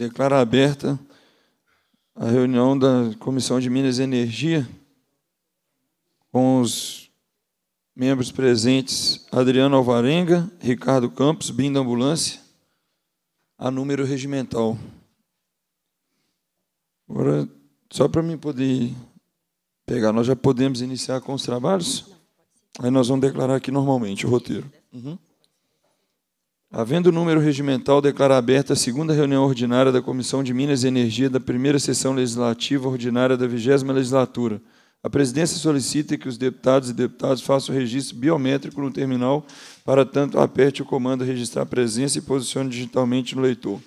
Declaro aberta a reunião da Comissão de Minas e Energia com os membros presentes Adriano Alvarenga, Ricardo Campos, Bim da Ambulância, a número regimental. Agora, só para mim poder pegar, nós já podemos iniciar com os trabalhos? Aí nós vamos declarar aqui normalmente o roteiro. Uhum. Havendo o número regimental, declara aberta a segunda reunião ordinária da Comissão de Minas e Energia da primeira sessão legislativa ordinária da vigésima legislatura. A presidência solicita que os deputados e deputadas façam o registro biométrico no terminal, para tanto aperte o comando registrar presença e posicione digitalmente no leitor.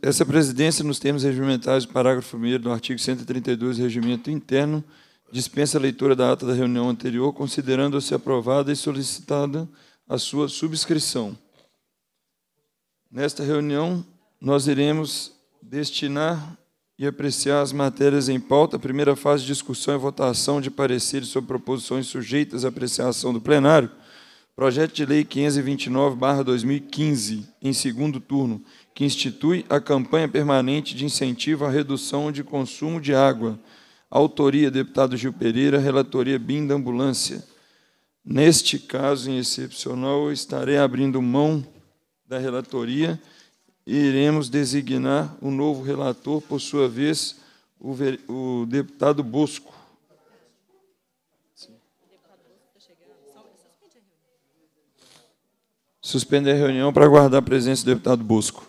Essa presidência, nos termos regimentais do parágrafo 1 do artigo 132 do Regimento Interno, dispensa a leitura da ata da reunião anterior, considerando-se aprovada e solicitada a sua subscrição. Nesta reunião, nós iremos destinar e apreciar as matérias em pauta, primeira fase de discussão e é votação de pareceres sobre proposições sujeitas à apreciação do plenário, projeto de lei 529/2015, em segundo turno, que institui a campanha permanente de incentivo à redução de consumo de água. Autoria, deputado Gil Pereira, relatoria BIM da ambulância. Neste caso, em excepcional, eu estarei abrindo mão da relatoria e iremos designar o um novo relator, por sua vez, o, o deputado Bosco. Suspender a reunião para aguardar a presença do deputado Bosco.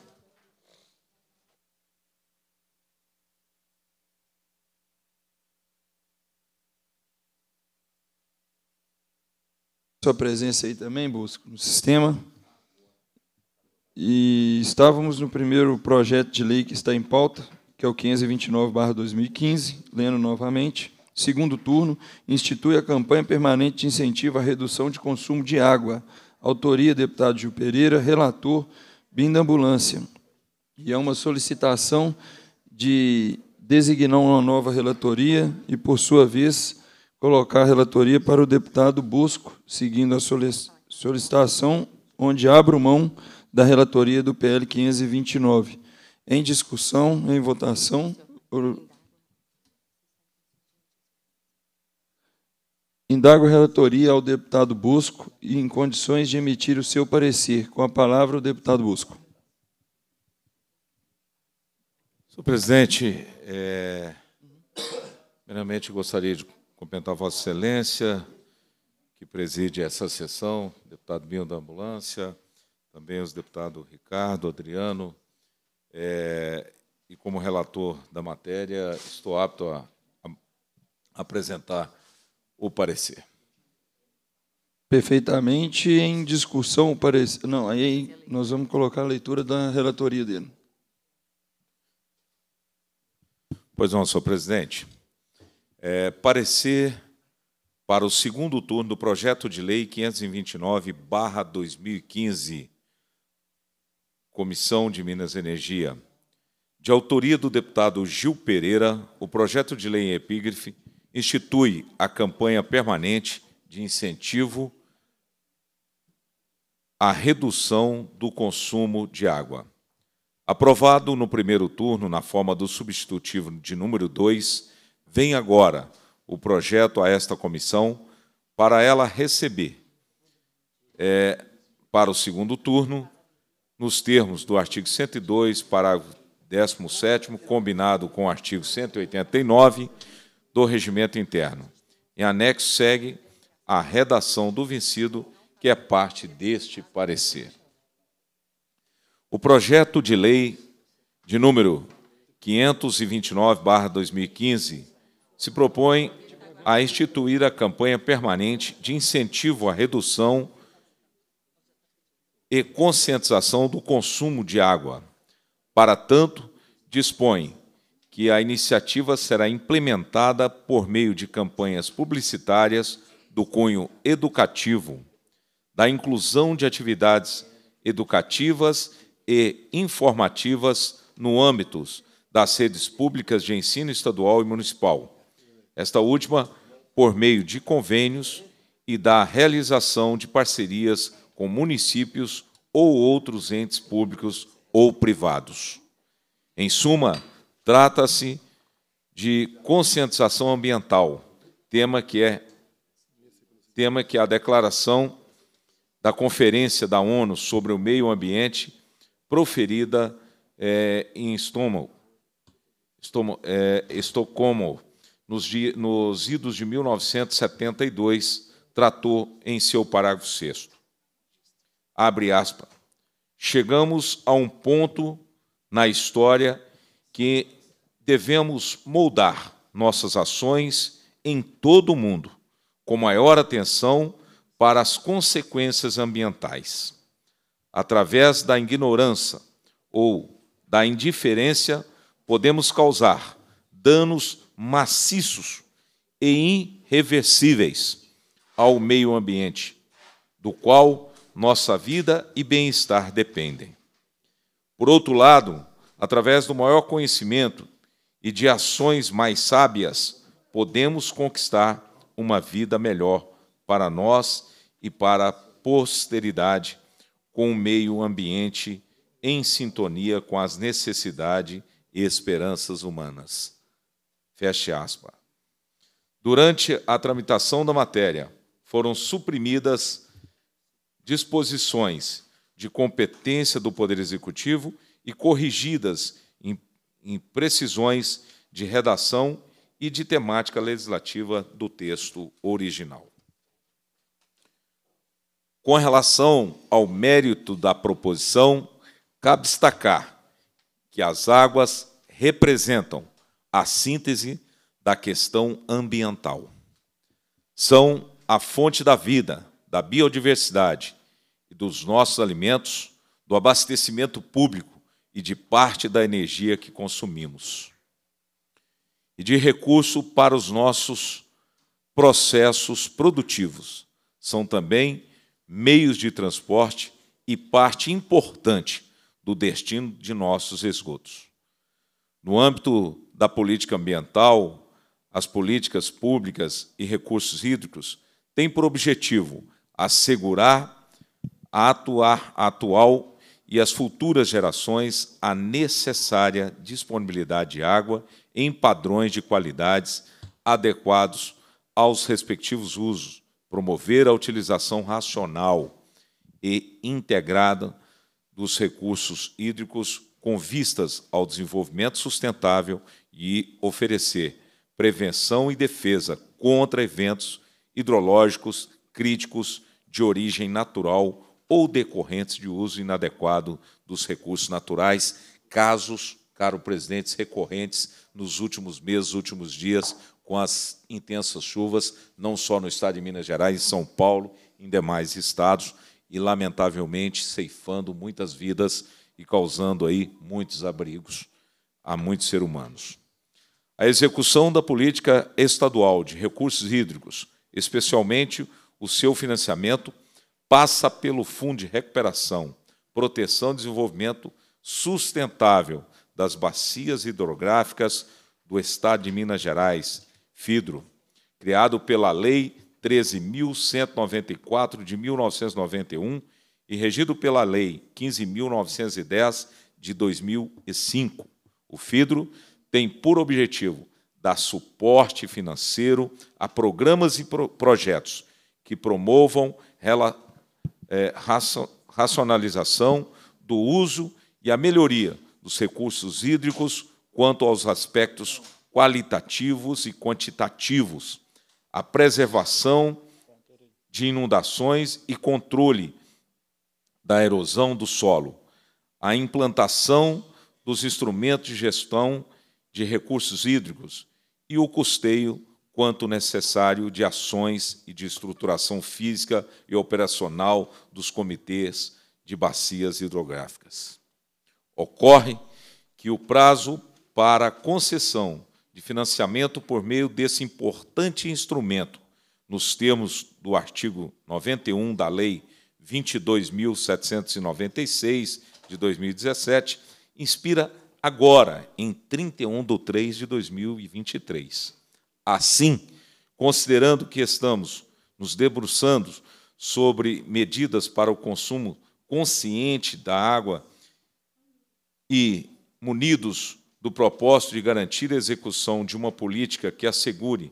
sua presença aí também, Busco, no sistema. E estávamos no primeiro projeto de lei que está em pauta, que é o 529-2015, lendo novamente. Segundo turno, institui a campanha permanente de incentivo à redução de consumo de água. Autoria, deputado Gil Pereira, relator, BIM da Ambulância. E é uma solicitação de designar uma nova relatoria e, por sua vez, colocar a relatoria para o deputado Busco, seguindo a solicitação onde abro mão da relatoria do PL 529. Em discussão, em votação. Indago a relatoria ao deputado Busco e em condições de emitir o seu parecer. Com a palavra, o deputado Busco. Senhor presidente, é, primeiramente gostaria de a Vossa Excelência, que preside essa sessão, deputado Binho da Ambulância, também os deputados Ricardo, Adriano, é, e como relator da matéria, estou apto a, a apresentar o parecer. Perfeitamente em discussão o parecer. Não, aí nós vamos colocar a leitura da relatoria dele. Pois não, senhor presidente é, parecer para o segundo turno do projeto de lei 529/2015, Comissão de Minas e Energia. De autoria do deputado Gil Pereira, o projeto de lei em epígrafe institui a campanha permanente de incentivo à redução do consumo de água. Aprovado no primeiro turno na forma do substitutivo de número 2, vem agora o projeto a esta comissão para ela receber é, para o segundo turno, nos termos do artigo 102, parágrafo 17, combinado com o artigo 189 do Regimento Interno. Em anexo segue a redação do vencido, que é parte deste parecer. O projeto de lei de número 529-2015 se propõe a instituir a campanha permanente de incentivo à redução e conscientização do consumo de água. Para tanto, dispõe que a iniciativa será implementada por meio de campanhas publicitárias do cunho educativo, da inclusão de atividades educativas e informativas no âmbito das redes públicas de ensino estadual e municipal esta última por meio de convênios e da realização de parcerias com municípios ou outros entes públicos ou privados. Em suma, trata-se de conscientização ambiental, tema que é tema que é a declaração da Conferência da ONU sobre o Meio Ambiente, proferida é, em Estomo, Estomo, é, Estocolmo, nos, nos idos de 1972, tratou em seu parágrafo 6. Abre aspas. Chegamos a um ponto na história que devemos moldar nossas ações em todo o mundo, com maior atenção para as consequências ambientais. Através da ignorância ou da indiferença, podemos causar danos maciços e irreversíveis ao meio ambiente, do qual nossa vida e bem-estar dependem. Por outro lado, através do maior conhecimento e de ações mais sábias, podemos conquistar uma vida melhor para nós e para a posteridade, com um meio ambiente em sintonia com as necessidades e esperanças humanas. Feche aspas. Durante a tramitação da matéria, foram suprimidas disposições de competência do Poder Executivo e corrigidas em imprecisões de redação e de temática legislativa do texto original. Com relação ao mérito da proposição, cabe destacar que as águas representam a síntese da questão ambiental. São a fonte da vida, da biodiversidade e dos nossos alimentos, do abastecimento público e de parte da energia que consumimos. E de recurso para os nossos processos produtivos. São também meios de transporte e parte importante do destino de nossos esgotos. No âmbito da política ambiental, as políticas públicas e recursos hídricos tem por objetivo assegurar a, atuar, a atual e as futuras gerações a necessária disponibilidade de água em padrões de qualidades adequados aos respectivos usos, promover a utilização racional e integrada dos recursos hídricos com vistas ao desenvolvimento sustentável e oferecer prevenção e defesa contra eventos hidrológicos críticos de origem natural ou decorrentes de uso inadequado dos recursos naturais, casos, caro presidente, recorrentes nos últimos meses, últimos dias, com as intensas chuvas, não só no estado de Minas Gerais, em São Paulo, em demais estados, e lamentavelmente ceifando muitas vidas e causando aí muitos abrigos a muitos seres humanos. A execução da política estadual de recursos hídricos, especialmente o seu financiamento, passa pelo Fundo de Recuperação, Proteção e Desenvolvimento Sustentável das Bacias Hidrográficas do Estado de Minas Gerais, FIDRO, criado pela Lei 13.194 de 1991 e regido pela Lei 15.910 de 2005. O FIDRO tem por objetivo dar suporte financeiro a programas e pro projetos que promovam rela, é, racionalização do uso e a melhoria dos recursos hídricos quanto aos aspectos qualitativos e quantitativos, a preservação de inundações e controle da erosão do solo, a implantação dos instrumentos de gestão de recursos hídricos e o custeio, quanto necessário, de ações e de estruturação física e operacional dos comitês de bacias hidrográficas. Ocorre que o prazo para concessão de financiamento por meio desse importante instrumento, nos termos do artigo 91 da Lei 22.796 de 2017, inspira agora, em 31 de 3 de 2023. Assim, considerando que estamos nos debruçando sobre medidas para o consumo consciente da água e munidos do propósito de garantir a execução de uma política que assegure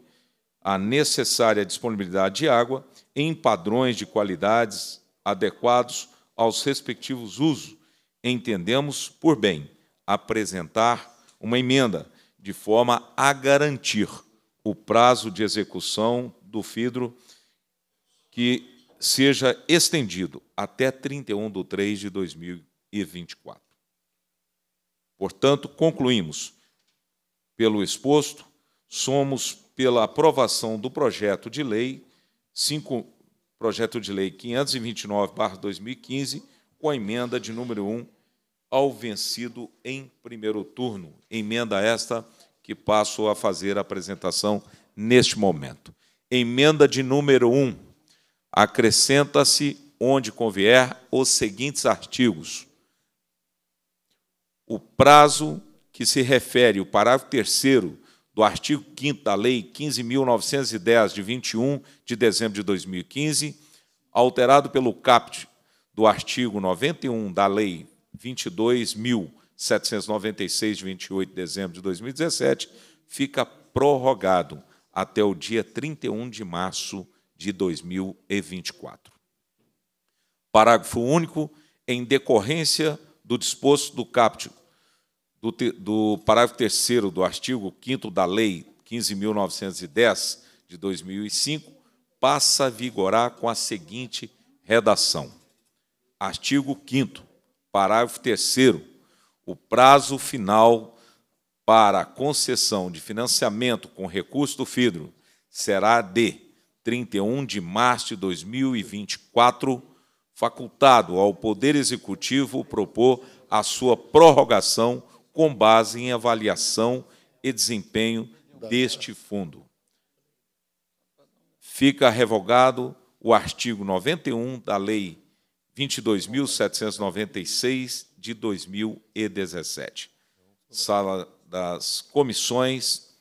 a necessária disponibilidade de água em padrões de qualidades adequados aos respectivos usos, entendemos por bem apresentar uma emenda, de forma a garantir o prazo de execução do FIDRO que seja estendido até 31 de 3 de 2024. Portanto, concluímos, pelo exposto, somos pela aprovação do projeto de lei 5, projeto de lei 529/2015, com a emenda de número 1 ao vencido em primeiro turno. Emenda esta que passo a fazer a apresentação neste momento. Emenda de número 1. Acrescenta-se, onde convier, os seguintes artigos. O prazo que se refere o parágrafo 3 do artigo 5 da Lei 15.910, de 21 de dezembro de 2015, alterado pelo CAPT do artigo 91 da Lei 22.796, de 28 de dezembro de 2017, fica prorrogado até o dia 31 de março de 2024. Parágrafo único. Em decorrência do disposto do caput do, do parágrafo 3 do artigo 5 da Lei 15.910 de 2005, passa a vigorar com a seguinte redação: artigo 5. Parágrafo 3. O prazo final para a concessão de financiamento com recurso do FIDRO será de 31 de março de 2024, facultado ao Poder Executivo propor a sua prorrogação com base em avaliação e desempenho deste fundo. Fica revogado o artigo 91 da Lei 22.796 de 2017. Sala das comissões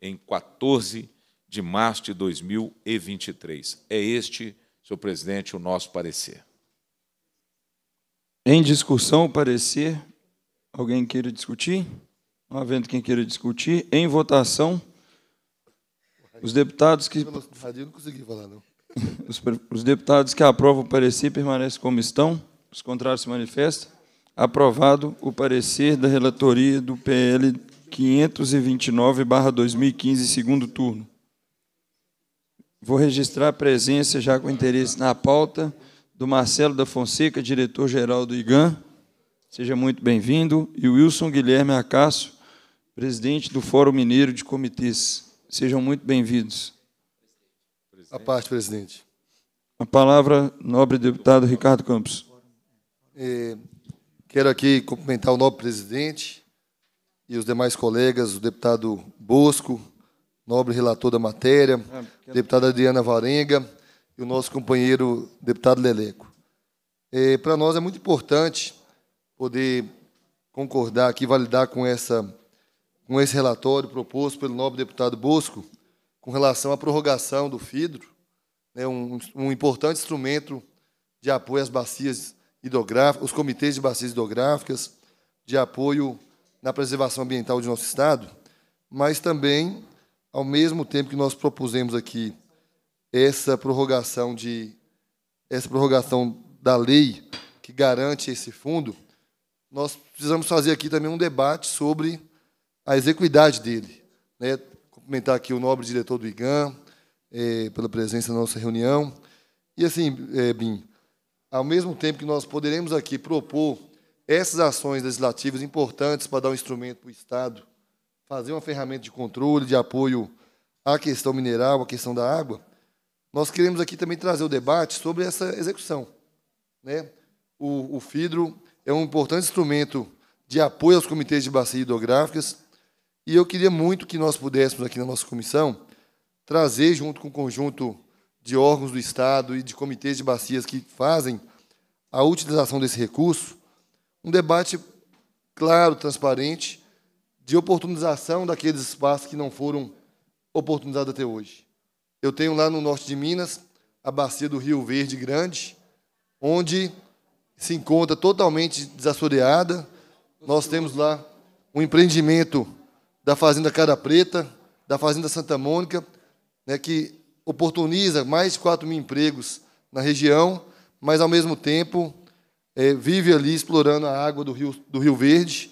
em 14 de março de 2023. É este, senhor presidente, o nosso parecer. Em discussão, o parecer. Alguém queira discutir? Não havendo quem queira discutir. Em votação, os deputados que. Eu não consegui falar, não. Os deputados que aprovam o parecer permanecem como estão. Os contrários se manifestam. Aprovado o parecer da relatoria do PL 529-2015, segundo turno. Vou registrar a presença, já com interesse na pauta, do Marcelo da Fonseca, diretor-geral do IGAN. Seja muito bem-vindo. E o Wilson Guilherme Acasso, presidente do Fórum Mineiro de Comitês. Sejam muito bem-vindos. A parte, presidente. A palavra, nobre deputado Ricardo Campos. É, quero aqui cumprimentar o nobre presidente e os demais colegas, o deputado Bosco, nobre relator da matéria, é, deputada Adriana Varenga e o nosso companheiro deputado Leleco. É, Para nós é muito importante poder concordar aqui, validar com, essa, com esse relatório proposto pelo nobre deputado Bosco, com relação à prorrogação do FIDRO, né, um, um importante instrumento de apoio às bacias hidrográficas, os comitês de bacias hidrográficas, de apoio na preservação ambiental de nosso Estado, mas também, ao mesmo tempo que nós propusemos aqui essa prorrogação, de, essa prorrogação da lei que garante esse fundo, nós precisamos fazer aqui também um debate sobre a execuidade dele. Né? cumprimentar aqui o nobre diretor do IGAM, eh, pela presença na nossa reunião. E assim, eh, Bim, ao mesmo tempo que nós poderemos aqui propor essas ações legislativas importantes para dar um instrumento para o Estado, fazer uma ferramenta de controle, de apoio à questão mineral, à questão da água, nós queremos aqui também trazer o debate sobre essa execução. Né? O, o FIDRO é um importante instrumento de apoio aos comitês de bacias hidrográficas, e eu queria muito que nós pudéssemos, aqui na nossa comissão, trazer, junto com o conjunto de órgãos do Estado e de comitês de bacias que fazem a utilização desse recurso, um debate claro, transparente, de oportunização daqueles espaços que não foram oportunizados até hoje. Eu tenho lá no norte de Minas a bacia do Rio Verde Grande, onde se encontra totalmente desassoreada. Nós temos lá um empreendimento da Fazenda Cara Preta, da Fazenda Santa Mônica, né, que oportuniza mais de 4 mil empregos na região, mas, ao mesmo tempo, é, vive ali explorando a água do Rio, do Rio Verde,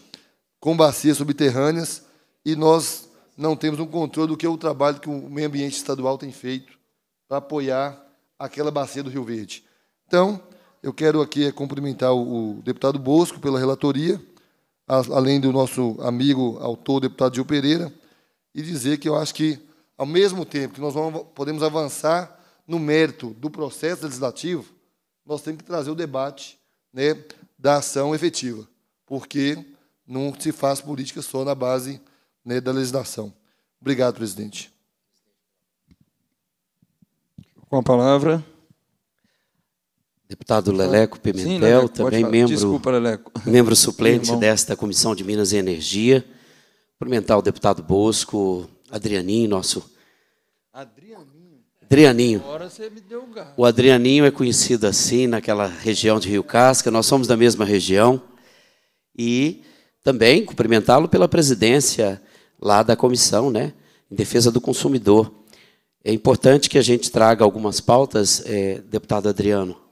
com bacias subterrâneas, e nós não temos um controle do que é o trabalho que o meio ambiente estadual tem feito para apoiar aquela bacia do Rio Verde. Então, eu quero aqui cumprimentar o, o deputado Bosco pela relatoria, além do nosso amigo, autor, deputado Gil Pereira, e dizer que eu acho que, ao mesmo tempo que nós vamos, podemos avançar no mérito do processo legislativo, nós temos que trazer o debate né, da ação efetiva, porque não se faz política só na base né, da legislação. Obrigado, presidente. Com a palavra. Deputado Leleco Pimentel, Sim, também membro, Desculpa, membro suplente desta Comissão de Minas e Energia. Cumprimentar o deputado Bosco, Adrianinho, nosso. Adrianinho. Adrianinho. Agora você me deu um gás. O Adrianinho é conhecido assim naquela região de Rio Casca, nós somos da mesma região. E também cumprimentá-lo pela presidência lá da comissão, né, em defesa do consumidor. É importante que a gente traga algumas pautas, é, deputado Adriano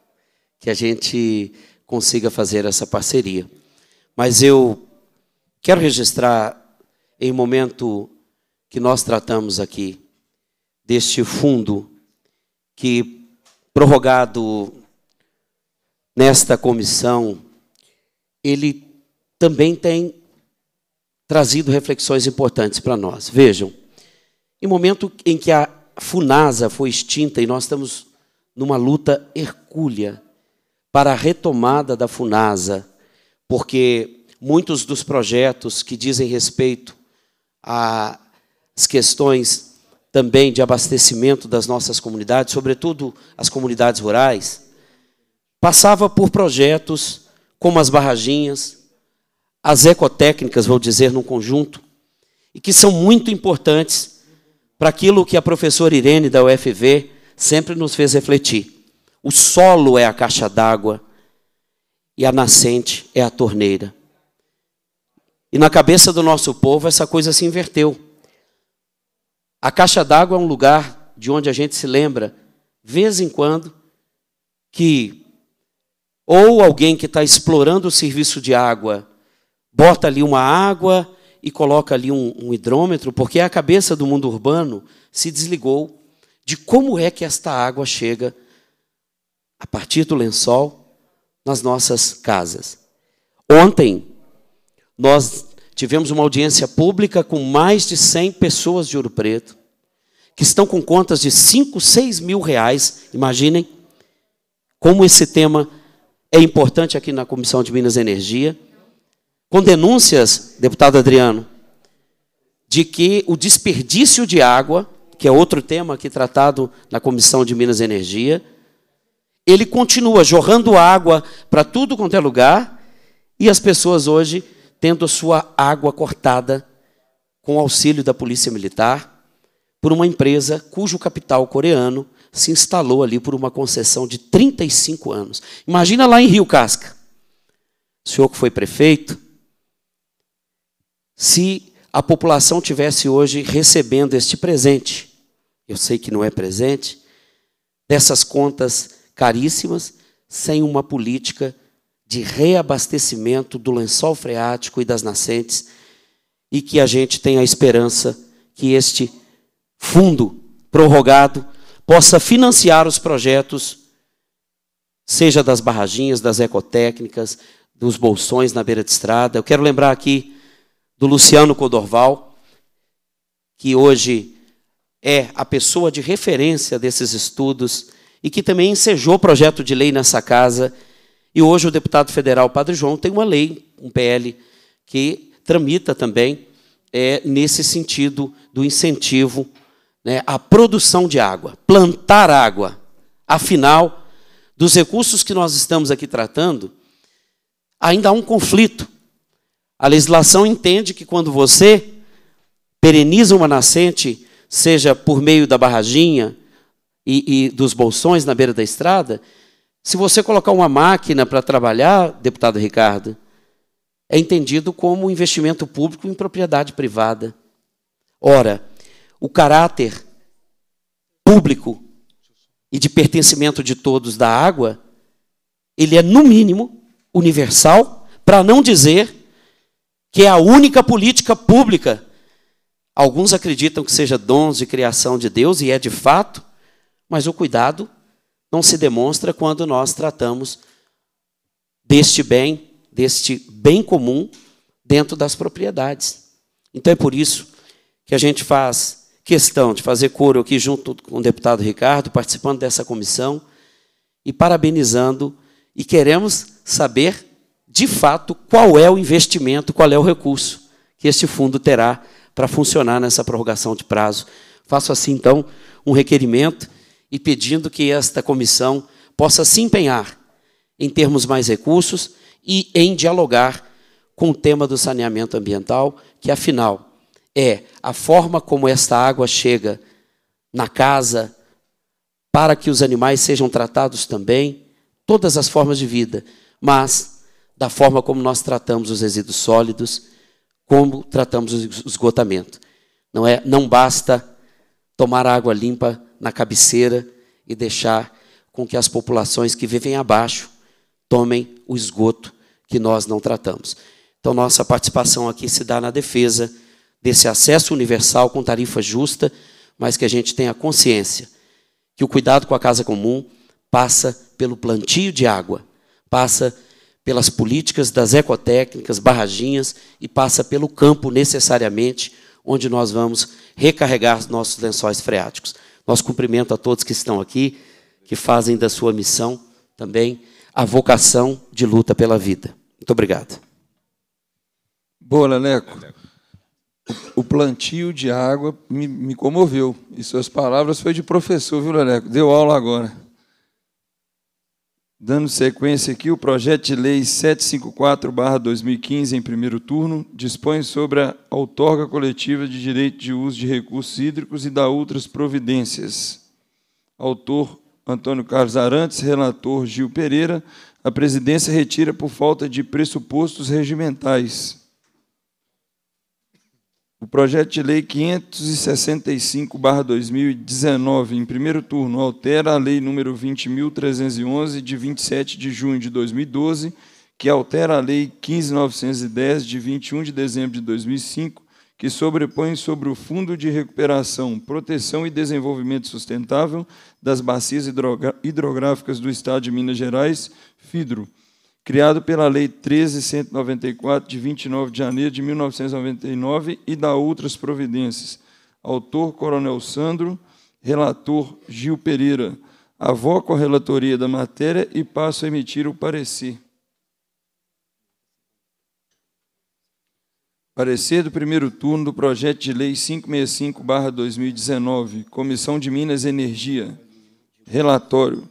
que a gente consiga fazer essa parceria. Mas eu quero registrar em momento que nós tratamos aqui deste fundo que prorrogado nesta comissão, ele também tem trazido reflexões importantes para nós. Vejam, em momento em que a Funasa foi extinta e nós estamos numa luta hercúlea para a retomada da FUNASA, porque muitos dos projetos que dizem respeito às questões também de abastecimento das nossas comunidades, sobretudo as comunidades rurais, passava por projetos como as barraginhas, as ecotécnicas, vou dizer, num conjunto, e que são muito importantes para aquilo que a professora Irene da UFV sempre nos fez refletir. O solo é a caixa d'água e a nascente é a torneira. E na cabeça do nosso povo essa coisa se inverteu. A caixa d'água é um lugar de onde a gente se lembra, vez em quando, que ou alguém que está explorando o serviço de água bota ali uma água e coloca ali um, um hidrômetro, porque a cabeça do mundo urbano se desligou de como é que esta água chega a partir do lençol nas nossas casas. Ontem, nós tivemos uma audiência pública com mais de 100 pessoas de Ouro Preto, que estão com contas de 5, 6 mil reais. Imaginem como esse tema é importante aqui na Comissão de Minas e Energia. Com denúncias, deputado Adriano, de que o desperdício de água, que é outro tema aqui tratado na Comissão de Minas e Energia, ele continua jorrando água para tudo quanto é lugar, e as pessoas hoje tendo a sua água cortada com auxílio da polícia militar por uma empresa cujo capital coreano se instalou ali por uma concessão de 35 anos. Imagina lá em Rio Casca. O senhor que foi prefeito, se a população tivesse hoje recebendo este presente, eu sei que não é presente, dessas contas caríssimas sem uma política de reabastecimento do lençol freático e das nascentes e que a gente tenha a esperança que este fundo prorrogado possa financiar os projetos, seja das barraginhas, das ecotécnicas, dos bolsões na beira de estrada. Eu quero lembrar aqui do Luciano Codorval, que hoje é a pessoa de referência desses estudos e que também ensejou projeto de lei nessa casa. E hoje o deputado federal Padre João tem uma lei, um PL, que tramita também é, nesse sentido do incentivo né, à produção de água, plantar água. Afinal, dos recursos que nós estamos aqui tratando, ainda há um conflito. A legislação entende que quando você pereniza uma nascente, seja por meio da barraginha, e, e dos bolsões na beira da estrada, se você colocar uma máquina para trabalhar, deputado Ricardo, é entendido como investimento público em propriedade privada. Ora, o caráter público e de pertencimento de todos da água, ele é, no mínimo, universal, para não dizer que é a única política pública. Alguns acreditam que seja dons de criação de Deus, e é de fato, mas o cuidado não se demonstra quando nós tratamos deste bem, deste bem comum dentro das propriedades. Então é por isso que a gente faz questão de fazer coro aqui junto com o deputado Ricardo, participando dessa comissão e parabenizando e queremos saber de fato qual é o investimento, qual é o recurso que este fundo terá para funcionar nessa prorrogação de prazo. Faço assim então um requerimento e pedindo que esta comissão possa se empenhar em termos mais recursos e em dialogar com o tema do saneamento ambiental, que afinal é a forma como esta água chega na casa para que os animais sejam tratados também, todas as formas de vida, mas da forma como nós tratamos os resíduos sólidos, como tratamos o esgotamento. Não é, não basta tomar água limpa na cabeceira e deixar com que as populações que vivem abaixo tomem o esgoto que nós não tratamos. Então, nossa participação aqui se dá na defesa desse acesso universal com tarifa justa, mas que a gente tenha consciência que o cuidado com a casa comum passa pelo plantio de água, passa pelas políticas das ecotécnicas, barraginhas e passa pelo campo necessariamente onde nós vamos recarregar nossos lençóis freáticos. Nosso cumprimento a todos que estão aqui, que fazem da sua missão também a vocação de luta pela vida. Muito obrigado. Boa, Leleco. O plantio de água me, me comoveu. E suas palavras foi de professor, viu, Leleco? Deu aula agora. Dando sequência aqui, o projeto de lei 754-2015, em primeiro turno, dispõe sobre a outorga coletiva de direito de uso de recursos hídricos e dá outras providências. Autor Antônio Carlos Arantes, relator Gil Pereira, a presidência retira por falta de pressupostos regimentais. O projeto de lei 565/2019, em primeiro turno, altera a lei número 20311 de 27 de junho de 2012, que altera a lei 15910 de 21 de dezembro de 2005, que sobrepõe sobre o Fundo de Recuperação, Proteção e Desenvolvimento Sustentável das Bacias Hidrográficas do Estado de Minas Gerais, FIDRO criado pela Lei 13194, de 29 de janeiro de 1999, e da outras providências. Autor Coronel Sandro, relator Gil Pereira. Avoco a relatoria da matéria e passo a emitir o parecer. Parecer do primeiro turno do projeto de lei 565/2019, Comissão de Minas e Energia. Relatório: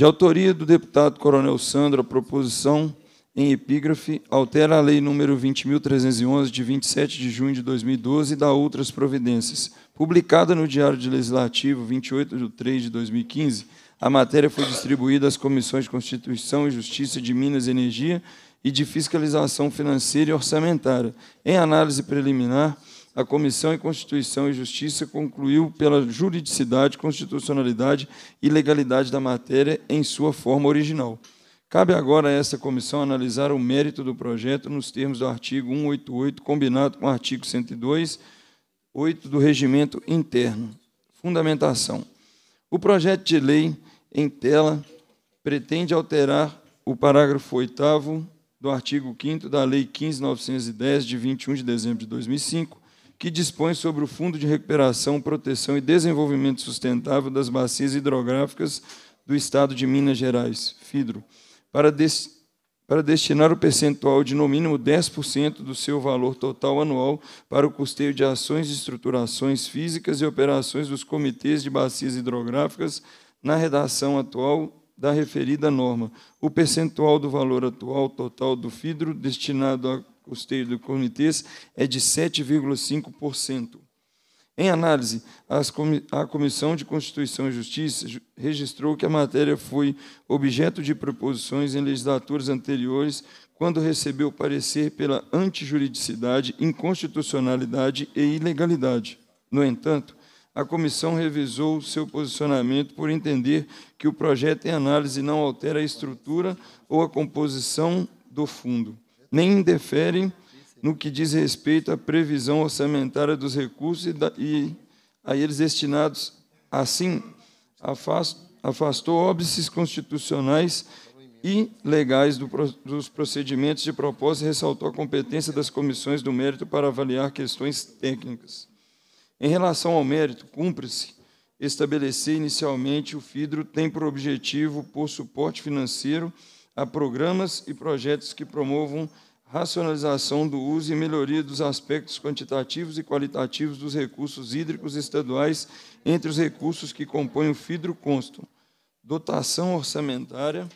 de autoria do deputado Coronel Sandro, a proposição em epígrafe altera a Lei nº 20.311, de 27 de junho de 2012, e dá outras providências. Publicada no Diário de Legislativo 28 de 3 de 2015, a matéria foi distribuída às Comissões de Constituição e Justiça de Minas e Energia e de Fiscalização Financeira e Orçamentária. Em análise preliminar, a Comissão em Constituição e Justiça concluiu pela juridicidade, constitucionalidade e legalidade da matéria em sua forma original. Cabe agora a essa comissão analisar o mérito do projeto nos termos do artigo 188, combinado com o artigo 102, 8 do Regimento Interno. Fundamentação. O projeto de lei em tela pretende alterar o parágrafo 8 do artigo 5 da Lei 15.910, de 21 de dezembro de 2005, que dispõe sobre o Fundo de Recuperação, Proteção e Desenvolvimento Sustentável das Bacias Hidrográficas do Estado de Minas Gerais, FIDRO, para, des para destinar o percentual de no mínimo 10% do seu valor total anual para o custeio de ações e estruturações físicas e operações dos comitês de bacias hidrográficas na redação atual da referida norma. O percentual do valor atual total do FIDRO destinado a custeio do comitês é de 7,5%. Em análise, a Comissão de Constituição e Justiça registrou que a matéria foi objeto de proposições em legislaturas anteriores, quando recebeu parecer pela antijuridicidade, inconstitucionalidade e ilegalidade. No entanto, a comissão revisou seu posicionamento por entender que o projeto em análise não altera a estrutura ou a composição do fundo nem indeferem no que diz respeito à previsão orçamentária dos recursos e, a eles destinados. Assim, afastou óbices constitucionais e legais dos procedimentos de propósito e ressaltou a competência das comissões do mérito para avaliar questões técnicas. Em relação ao mérito, cumpre-se estabelecer inicialmente o FIDRO tem por objetivo, por suporte financeiro, a programas e projetos que promovam racionalização do uso e melhoria dos aspectos quantitativos e qualitativos dos recursos hídricos estaduais entre os recursos que compõem o FIDRO constam. Dotação orçamentária,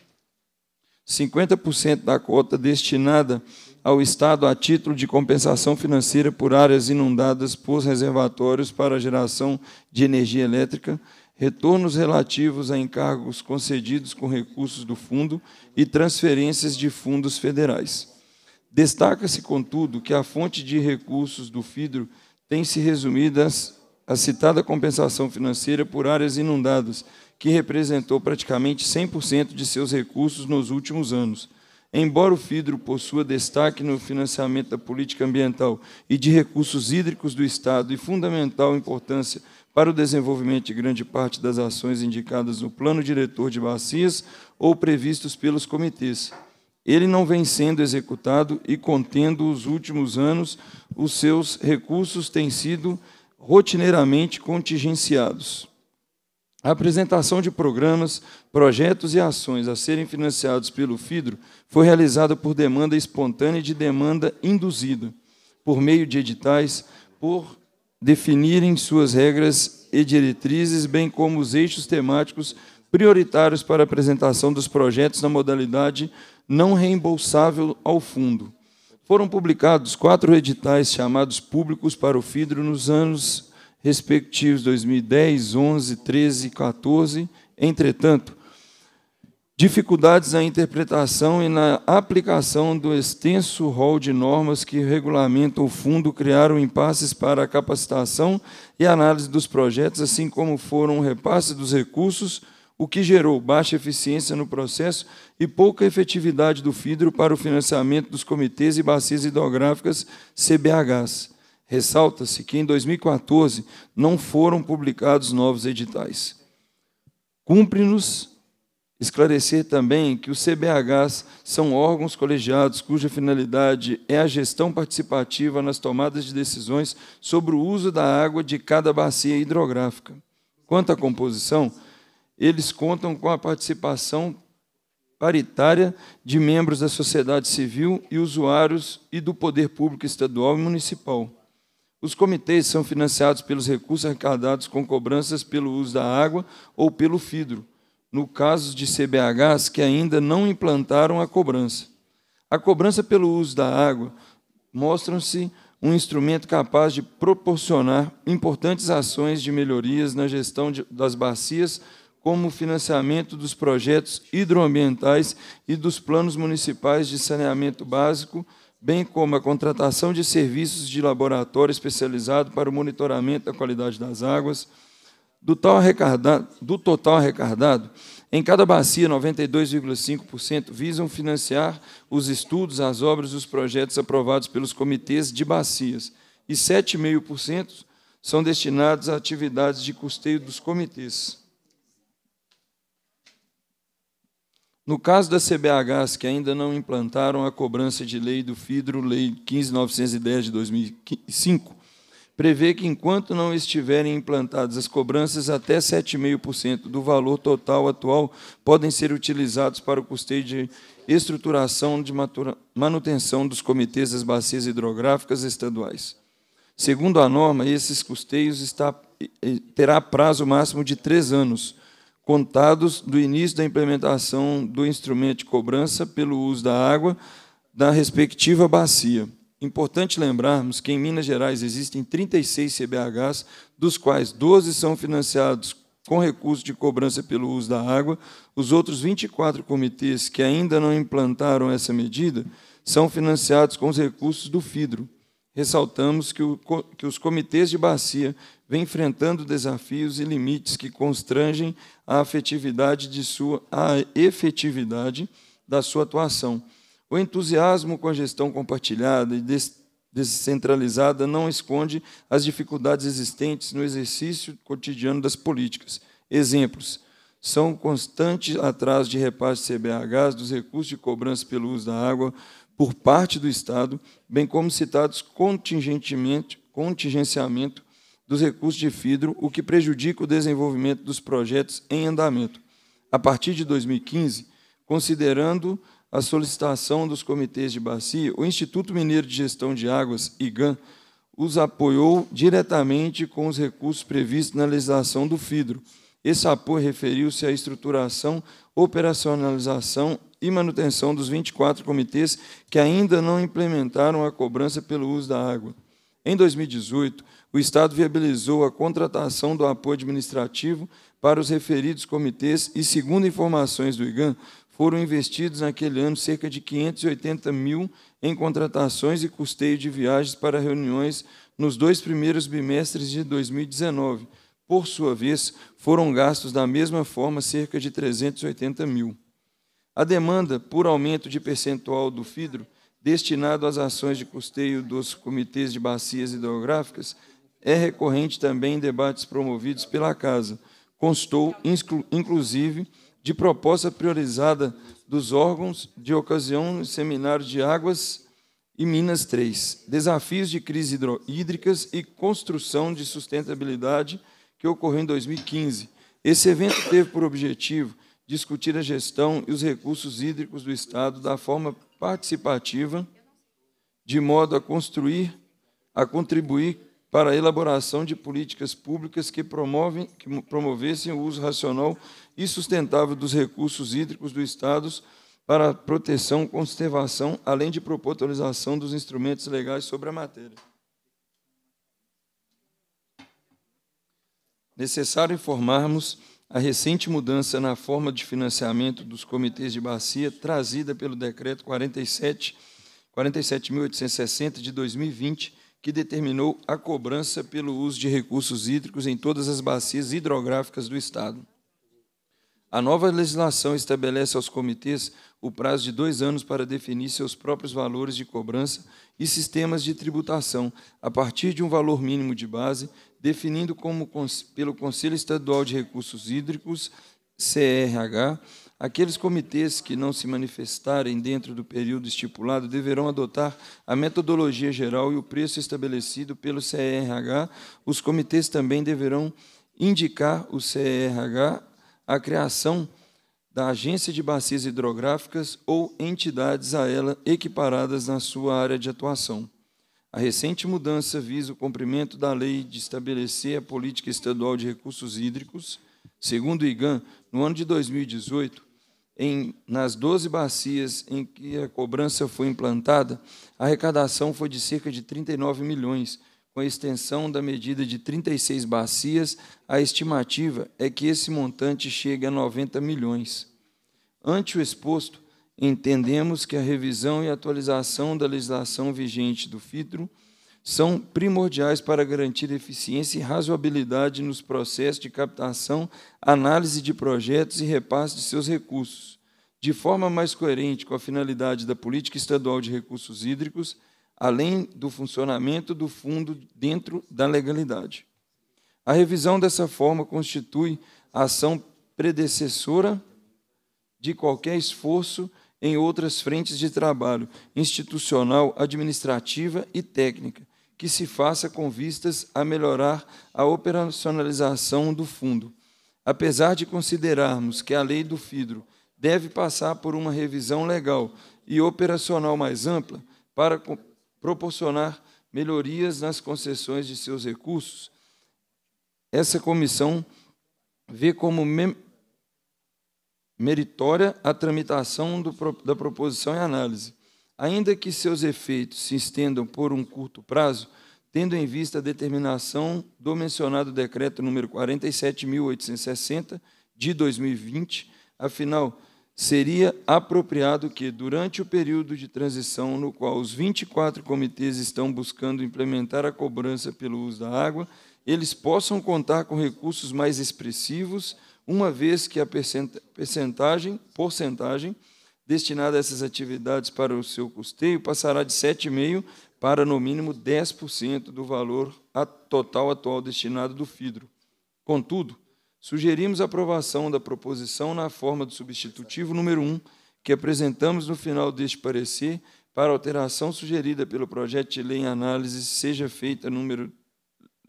50% da cota destinada ao Estado a título de compensação financeira por áreas inundadas por reservatórios para geração de energia elétrica, retornos relativos a encargos concedidos com recursos do fundo e transferências de fundos federais. Destaca-se, contudo, que a fonte de recursos do FIDRO tem se resumido à citada compensação financeira por áreas inundadas, que representou praticamente 100% de seus recursos nos últimos anos. Embora o FIDRO possua destaque no financiamento da política ambiental e de recursos hídricos do Estado e fundamental importância para o desenvolvimento de grande parte das ações indicadas no plano diretor de bacias ou previstos pelos comitês. Ele não vem sendo executado e, contendo os últimos anos, os seus recursos têm sido rotineiramente contingenciados. A apresentação de programas, projetos e ações a serem financiados pelo FIDRO foi realizada por demanda espontânea e de demanda induzida, por meio de editais, por definirem suas regras e diretrizes, bem como os eixos temáticos prioritários para a apresentação dos projetos na modalidade não reembolsável ao fundo. Foram publicados quatro editais chamados públicos para o FIDRO nos anos respectivos 2010, 11, 13 e 14. Entretanto, dificuldades na interpretação e na aplicação do extenso rol de normas que regulamentam o fundo criaram impasses para a capacitação e análise dos projetos, assim como foram o repasse dos recursos, o que gerou baixa eficiência no processo e pouca efetividade do FIDRO para o financiamento dos comitês e bacias hidrográficas CBHs. Ressalta-se que em 2014 não foram publicados novos editais. Cumpre-nos Esclarecer também que os CBHs são órgãos colegiados cuja finalidade é a gestão participativa nas tomadas de decisões sobre o uso da água de cada bacia hidrográfica. Quanto à composição, eles contam com a participação paritária de membros da sociedade civil e usuários e do poder público estadual e municipal. Os comitês são financiados pelos recursos arrecadados com cobranças pelo uso da água ou pelo FIDRO, no caso de CBHs que ainda não implantaram a cobrança. A cobrança pelo uso da água mostram-se um instrumento capaz de proporcionar importantes ações de melhorias na gestão de, das bacias, como o financiamento dos projetos hidroambientais e dos planos municipais de saneamento básico, bem como a contratação de serviços de laboratório especializado para o monitoramento da qualidade das águas, do total arrecadado, do total arrecadado em cada bacia, 92,5% visam financiar os estudos, as obras e os projetos aprovados pelos comitês de bacias, e 7,5% são destinados a atividades de custeio dos comitês. No caso das CBHs que ainda não implantaram a cobrança de lei do FIDRO, Lei 15.910 de 2005, prevê que, enquanto não estiverem implantadas as cobranças, até 7,5% do valor total atual podem ser utilizados para o custeio de estruturação de manutenção dos comitês das bacias hidrográficas estaduais. Segundo a norma, esses custeios está, terá prazo máximo de três anos, contados do início da implementação do instrumento de cobrança pelo uso da água da respectiva bacia importante lembrarmos que em Minas Gerais existem 36 CBHs, dos quais 12 são financiados com recursos de cobrança pelo uso da água. Os outros 24 comitês que ainda não implantaram essa medida são financiados com os recursos do FIDRO. Ressaltamos que, o, que os comitês de bacia vêm enfrentando desafios e limites que constrangem a de sua a efetividade da sua atuação. O entusiasmo com a gestão compartilhada e descentralizada não esconde as dificuldades existentes no exercício cotidiano das políticas. Exemplos: são constantes atrasos de repasse CBHs dos recursos de cobrança pelo uso da água por parte do Estado, bem como citados contingentemente, contingenciamento dos recursos de FIDRO, o que prejudica o desenvolvimento dos projetos em andamento. A partir de 2015, considerando a solicitação dos comitês de bacia, o Instituto Mineiro de Gestão de Águas, IGAN, os apoiou diretamente com os recursos previstos na legislação do FIDRO. Esse apoio referiu-se à estruturação, operacionalização e manutenção dos 24 comitês que ainda não implementaram a cobrança pelo uso da água. Em 2018, o Estado viabilizou a contratação do apoio administrativo para os referidos comitês e, segundo informações do IGAN, foram investidos naquele ano cerca de 580 mil em contratações e custeio de viagens para reuniões nos dois primeiros bimestres de 2019. Por sua vez, foram gastos da mesma forma cerca de 380 mil. A demanda por aumento de percentual do FIDRO, destinado às ações de custeio dos comitês de bacias hidrográficas, é recorrente também em debates promovidos pela Casa. Constou, inclusive, de proposta priorizada dos órgãos de ocasião no Seminário de Águas e Minas 3, desafios de crise hídricas e construção de sustentabilidade que ocorreu em 2015. Esse evento teve por objetivo discutir a gestão e os recursos hídricos do Estado da forma participativa, de modo a construir, a contribuir para a elaboração de políticas públicas que, promovem, que promovessem o uso racional e sustentável dos recursos hídricos do Estado para proteção, e conservação, além de propor atualização dos instrumentos legais sobre a matéria. Necessário informarmos a recente mudança na forma de financiamento dos comitês de bacia trazida pelo decreto 47 47860 de 2020, que determinou a cobrança pelo uso de recursos hídricos em todas as bacias hidrográficas do estado. A nova legislação estabelece aos comitês o prazo de dois anos para definir seus próprios valores de cobrança e sistemas de tributação, a partir de um valor mínimo de base, definido como, pelo Conselho Estadual de Recursos Hídricos, CRH, aqueles comitês que não se manifestarem dentro do período estipulado deverão adotar a metodologia geral e o preço estabelecido pelo CRH. Os comitês também deverão indicar o CRH a criação da agência de bacias hidrográficas ou entidades a ela equiparadas na sua área de atuação. A recente mudança visa o cumprimento da lei de estabelecer a política estadual de recursos hídricos. Segundo o IGAN, no ano de 2018, em, nas 12 bacias em que a cobrança foi implantada, a arrecadação foi de cerca de 39 milhões, com a extensão da medida de 36 bacias, a estimativa é que esse montante chegue a 90 milhões. Ante o exposto, entendemos que a revisão e atualização da legislação vigente do FITRO são primordiais para garantir eficiência e razoabilidade nos processos de captação, análise de projetos e repasse de seus recursos, de forma mais coerente com a finalidade da política estadual de recursos hídricos além do funcionamento do fundo dentro da legalidade. A revisão dessa forma constitui a ação predecessora de qualquer esforço em outras frentes de trabalho institucional, administrativa e técnica, que se faça com vistas a melhorar a operacionalização do fundo. Apesar de considerarmos que a lei do FIDRO deve passar por uma revisão legal e operacional mais ampla para proporcionar melhorias nas concessões de seus recursos. Essa comissão vê como meritória a tramitação do, da proposição e análise, ainda que seus efeitos se estendam por um curto prazo, tendo em vista a determinação do mencionado decreto número 47860 de 2020, afinal seria apropriado que, durante o período de transição no qual os 24 comitês estão buscando implementar a cobrança pelo uso da água, eles possam contar com recursos mais expressivos, uma vez que a percentagem, porcentagem destinada a essas atividades para o seu custeio passará de 7,5% para, no mínimo, 10% do valor total atual destinado do FIDRO. Contudo, Sugerimos a aprovação da proposição na forma do substitutivo número 1, que apresentamos no final deste parecer, para alteração sugerida pelo projeto de lei em análise seja feita número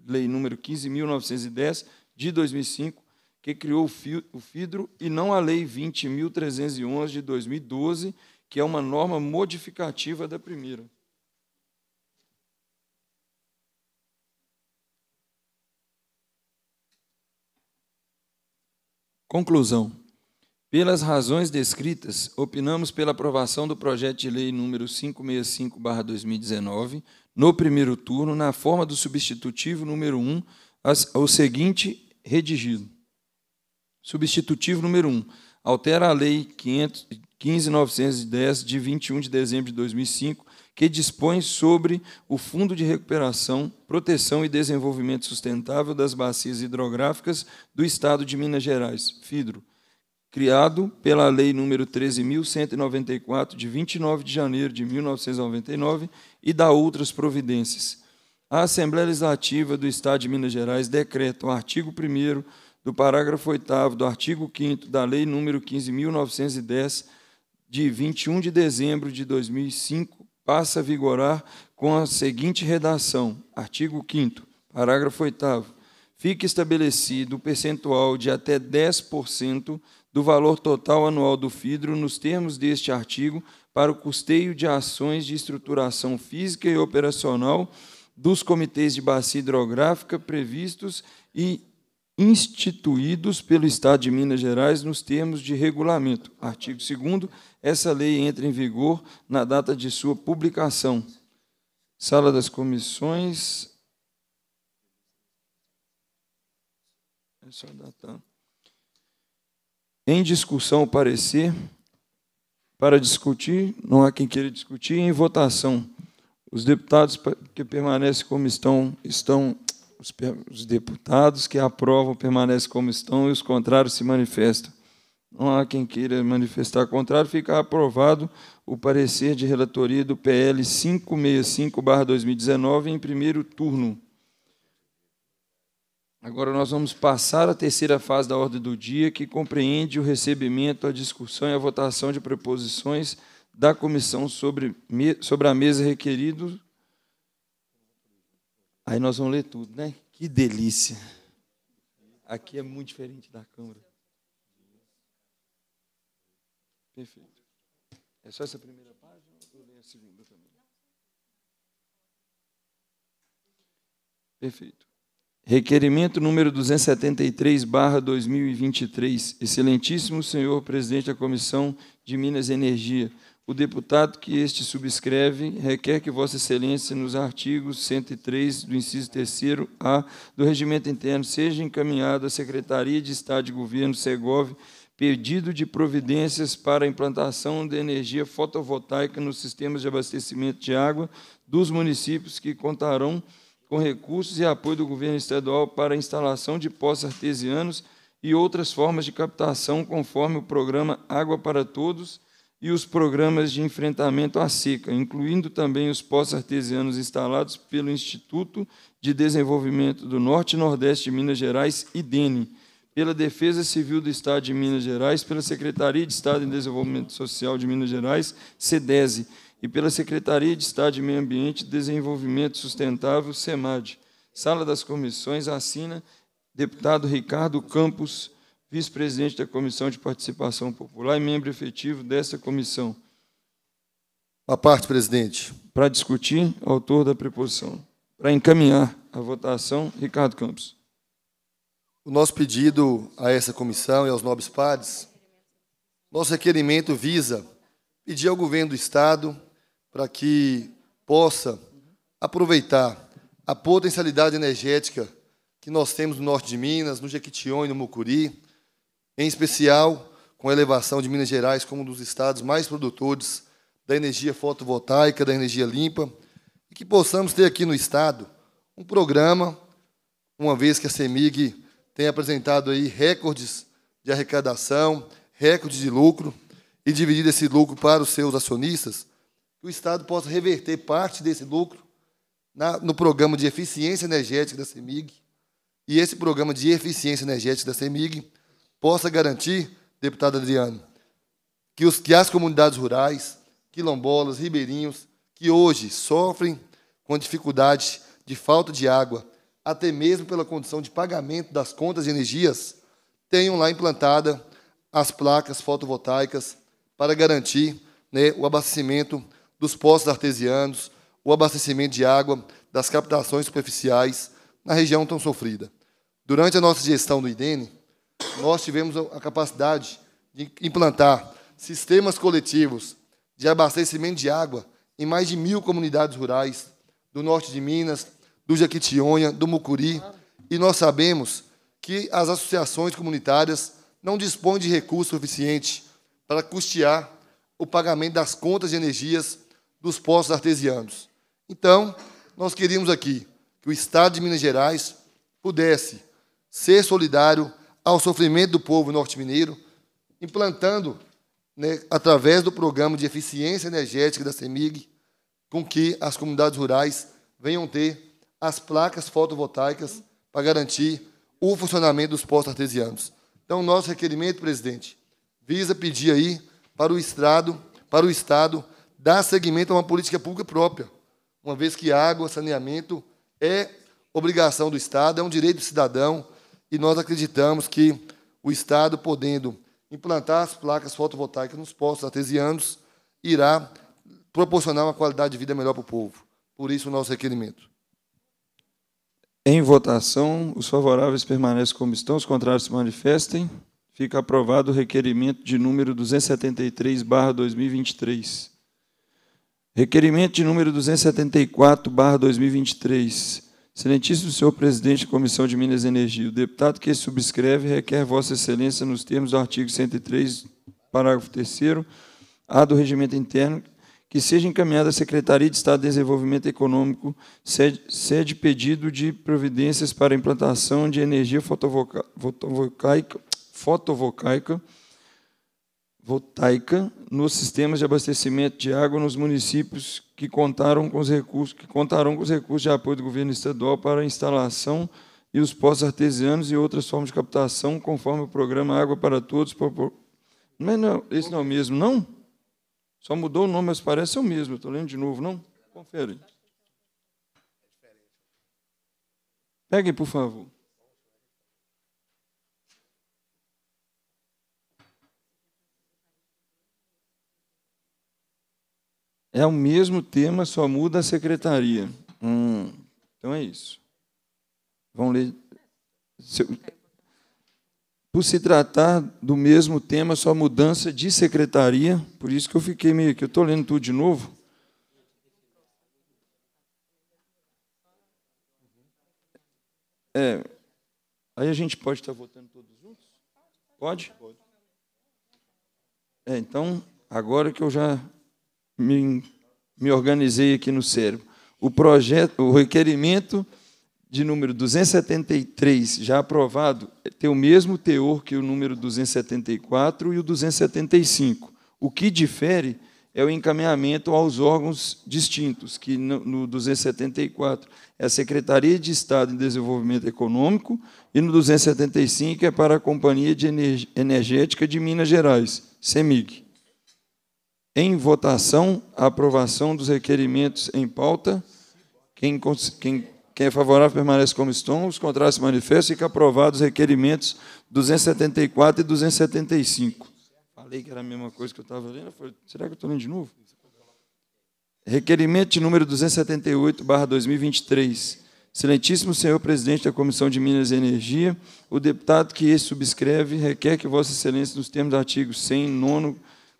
lei número 15.910 de 2005, que criou o FIDRO, e não a lei 20.311 de 2012, que é uma norma modificativa da primeira. Conclusão. Pelas razões descritas, opinamos pela aprovação do projeto de lei número 565/2019, no primeiro turno, na forma do substitutivo número 1, ao seguinte redigido. Substitutivo número 1. Altera a lei 15.910 de 21 de dezembro de 2005, que dispõe sobre o Fundo de Recuperação, Proteção e Desenvolvimento Sustentável das Bacias Hidrográficas do Estado de Minas Gerais, FIDRO, criado pela Lei nº 13.194, de 29 de janeiro de 1999, e da outras providências. A Assembleia Legislativa do Estado de Minas Gerais decreta o artigo 1 do parágrafo 8 do artigo 5 da Lei nº 15.910, de 21 de dezembro de 2005, passa a vigorar com a seguinte redação: artigo 5, parágrafo 8. Fica estabelecido o percentual de até 10% do valor total anual do FIDRO nos termos deste artigo para o custeio de ações de estruturação física e operacional dos comitês de bacia hidrográfica previstos e instituídos pelo Estado de Minas Gerais nos termos de regulamento. Artigo 2 essa lei entra em vigor na data de sua publicação. Sala das Comissões. É só datar. Em discussão o parecer. Para discutir, não há quem queira discutir. Em votação, os deputados que permanecem como estão, estão os deputados que aprovam permanecem como estão e os contrários se manifestam. Não há quem queira manifestar contrário, fica aprovado o parecer de relatoria do PL 565-2019 em primeiro turno. Agora nós vamos passar à terceira fase da ordem do dia, que compreende o recebimento, a discussão e a votação de proposições da comissão sobre, sobre a mesa requerido Aí nós vamos ler tudo, né? Que delícia! Aqui é muito diferente da câmara. Perfeito. É só essa primeira página ou a segunda também? Perfeito. Requerimento número 273, barra 2023. Excelentíssimo senhor presidente da Comissão de Minas e Energia, o deputado que este subscreve requer que Vossa Excelência, nos artigos 103 do inciso 3 A do Regimento Interno, seja encaminhado à Secretaria de Estado de Governo, Segov, pedido de providências para a implantação de energia fotovoltaica nos sistemas de abastecimento de água dos municípios que contarão com recursos e apoio do governo estadual para a instalação de poços artesianos e outras formas de captação, conforme o programa Água para Todos e os programas de enfrentamento à seca, incluindo também os poços artesianos instalados pelo Instituto de Desenvolvimento do Norte e Nordeste de Minas Gerais, IDENE, pela Defesa Civil do Estado de Minas Gerais, pela Secretaria de Estado de Desenvolvimento Social de Minas Gerais, SEDESE, e pela Secretaria de Estado de Meio Ambiente e Desenvolvimento Sustentável, SEMAD. Sala das Comissões, assina deputado Ricardo Campos vice-presidente da Comissão de Participação Popular e membro efetivo dessa comissão. A parte, presidente. Para discutir, autor da preposição. Para encaminhar a votação, Ricardo Campos. O nosso pedido a essa comissão e aos nobres pares, nosso requerimento visa pedir ao governo do Estado para que possa aproveitar a potencialidade energética que nós temos no norte de Minas, no Jequitinhonha e no Mucuri, em especial com a elevação de Minas Gerais como um dos estados mais produtores da energia fotovoltaica, da energia limpa, e que possamos ter aqui no estado um programa, uma vez que a CEMIG tem apresentado aí recordes de arrecadação, recordes de lucro, e dividido esse lucro para os seus acionistas, que o Estado possa reverter parte desse lucro na, no programa de eficiência energética da CEMIG, e esse programa de eficiência energética da CEMIG possa garantir, deputado Adriano, que, os, que as comunidades rurais, quilombolas, ribeirinhos, que hoje sofrem com dificuldade de falta de água, até mesmo pela condição de pagamento das contas de energias, tenham lá implantada as placas fotovoltaicas para garantir né, o abastecimento dos postos artesianos, o abastecimento de água das captações superficiais na região tão sofrida. Durante a nossa gestão do IDENE, nós tivemos a capacidade de implantar sistemas coletivos de abastecimento de água em mais de mil comunidades rurais do norte de Minas, do Jaquitionha, do Mucuri. E nós sabemos que as associações comunitárias não dispõem de recursos suficientes para custear o pagamento das contas de energias dos postos artesianos. Então, nós queríamos aqui que o Estado de Minas Gerais pudesse ser solidário ao sofrimento do povo norte-mineiro, implantando, né, através do programa de eficiência energética da CEMIG, com que as comunidades rurais venham ter as placas fotovoltaicas para garantir o funcionamento dos postos artesianos. Então, nosso requerimento, presidente, visa pedir aí para o Estado, para o Estado dar seguimento a uma política pública própria, uma vez que água, saneamento é obrigação do Estado, é um direito do cidadão, e nós acreditamos que o Estado, podendo implantar as placas fotovoltaicas nos postos artesianos, irá proporcionar uma qualidade de vida melhor para o povo. Por isso, o nosso requerimento. Em votação, os favoráveis permanecem como estão, os contrários se manifestem. Fica aprovado o requerimento de número 273, 2023. Requerimento de número 274, 2023 Excelentíssimo senhor presidente da Comissão de Minas e Energia, o deputado que subscreve requer Vossa Excelência, nos termos do artigo 103, parágrafo 3 A do Regimento Interno, que seja encaminhada à Secretaria de Estado de Desenvolvimento Econômico, sede, sede pedido de providências para implantação de energia fotovocaica, fotovoltaica fotovoltaica nos sistemas de abastecimento de água nos municípios que contaram com os recursos que contarão com os recursos de apoio do governo estadual para a instalação e os postos artesianos e outras formas de captação conforme o programa Água para Todos. Mas não, esse não é o mesmo, não? Só mudou o nome, mas parece o mesmo. Estou lendo de novo, não? Confere. Peguem, por favor. É o mesmo tema, só muda a secretaria. Hum, então é isso. Vão ler. Por se tratar do mesmo tema, só mudança de secretaria, por isso que eu fiquei meio que eu estou lendo tudo de novo. É, aí a gente pode estar votando todos juntos? Pode? Pode. É, então, agora que eu já me, me organizei aqui no cérebro. O projeto, o requerimento de número 273 já aprovado tem o mesmo teor que o número 274 e o 275. O que difere é o encaminhamento aos órgãos distintos, que no 274 é a Secretaria de Estado em Desenvolvimento Econômico e no 275 é para a Companhia de Energética de Minas Gerais, CEMIG. Em votação, a aprovação dos requerimentos em pauta. Quem, quem, quem é favorável permanece como estão. Os contrários se manifestam. Fica aprovados os requerimentos 274 e 275. Falei que era a mesma coisa que eu estava lendo. será que eu estou lendo de novo? Requerimento de número 278, barra 2023. Excelentíssimo senhor presidente da Comissão de Minas e Energia, o deputado que subscreve requer que Vossa Excelência, nos termos do artigo 100,